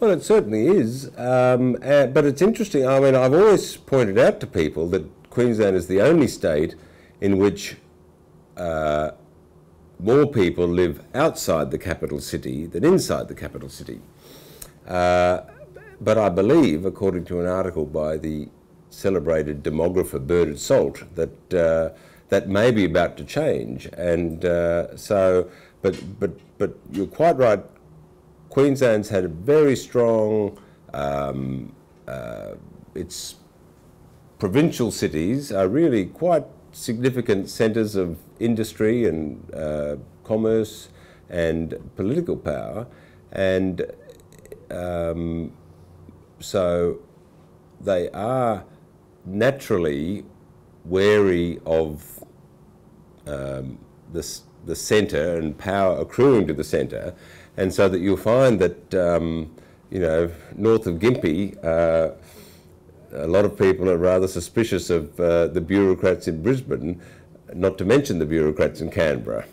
Well, it certainly is. Um, uh, but it's interesting. I mean, I've always pointed out to people that Queensland is the only state in which uh, more people live outside the capital city than inside the capital city. Uh, but I believe, according to an article by the celebrated demographer Bernard Salt, that uh, that may be about to change. And uh, so, but but but you're quite right. Queensland's had a very strong, um, uh, its provincial cities are really quite significant centres of industry and uh, commerce and political power. And um, so they are naturally wary of um, this the centre and power accruing to the centre, and so that you'll find that um, you know north of Gympie, uh, a lot of people are rather suspicious of uh, the bureaucrats in Brisbane, not to mention the bureaucrats in Canberra.